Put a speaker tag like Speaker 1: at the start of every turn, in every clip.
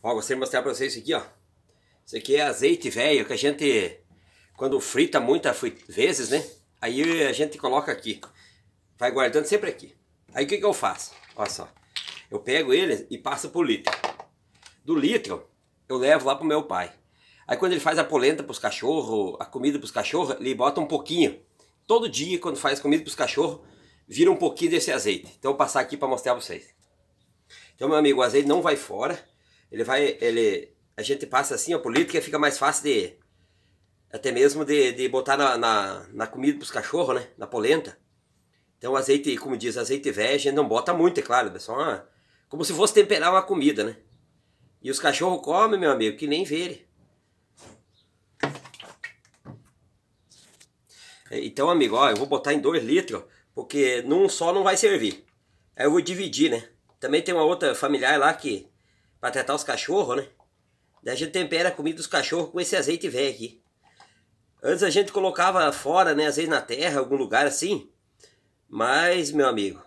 Speaker 1: Ó, gostaria de mostrar pra vocês isso aqui, ó. Isso aqui é azeite velho que a gente, quando frita muitas vezes, né? Aí a gente coloca aqui. Vai guardando sempre aqui. Aí o que, que eu faço? Olha só. Eu pego ele e passo pro litro. Do litro, eu levo lá pro meu pai. Aí quando ele faz a polenta pros cachorros, a comida pros cachorros, ele bota um pouquinho. Todo dia, quando faz comida pros cachorros, vira um pouquinho desse azeite. Então eu vou passar aqui para mostrar pra vocês. Então, meu amigo, o azeite não vai fora. Ele vai, ele, a gente passa assim, a política fica mais fácil de, até mesmo de, de botar na, na, na comida para os cachorros, né? Na polenta. Então, azeite, como diz, azeite velho, a gente não bota muito, é claro. É só uma, como se fosse temperar uma comida, né? E os cachorros comem, meu amigo, que nem vê ele. Então, amigo, ó, eu vou botar em 2 litros, porque num só não vai servir. Aí eu vou dividir, né? Também tem uma outra familiar lá que. Pra tratar os cachorros, né? Daí a gente tempera a comida dos cachorros com esse azeite velho aqui. Antes a gente colocava fora, né? Às vezes na terra, algum lugar assim. Mas, meu amigo,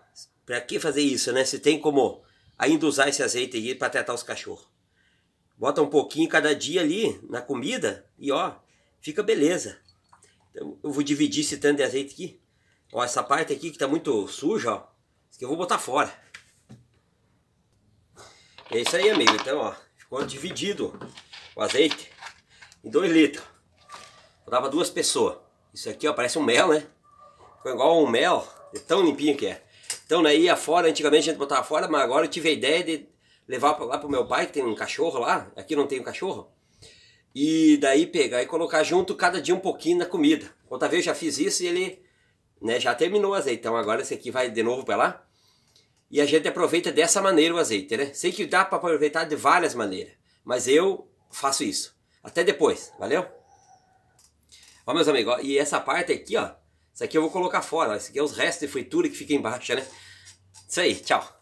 Speaker 1: pra que fazer isso, né? Se tem como ainda usar esse azeite aí pra tratar os cachorros. Bota um pouquinho cada dia ali na comida e ó, fica beleza. Então, eu vou dividir esse tanto de azeite aqui. Ó, essa parte aqui que tá muito suja, ó. Isso aqui eu vou botar fora. É isso aí, amigo. Então, ó, ficou dividido o azeite em 2 litros. Eu dava duas pessoas. Isso aqui, ó, parece um mel, né? Ficou igual um mel, tão limpinho que é. Então, daí ia fora, antigamente a gente botava fora, mas agora eu tive a ideia de levar lá pro meu pai, que tem um cachorro lá. Aqui não tem um cachorro. E daí pegar e colocar junto cada dia um pouquinho na comida. Outra vez eu já fiz isso e ele né, já terminou o azeite. Então agora esse aqui vai de novo para lá. E a gente aproveita dessa maneira o azeite, né? Sei que dá para aproveitar de várias maneiras, mas eu faço isso. Até depois, valeu? Ó, meus amigos, ó, e essa parte aqui, ó, isso aqui eu vou colocar fora, ó, isso aqui é os restos de fritura que fica embaixo, né? Isso aí, tchau.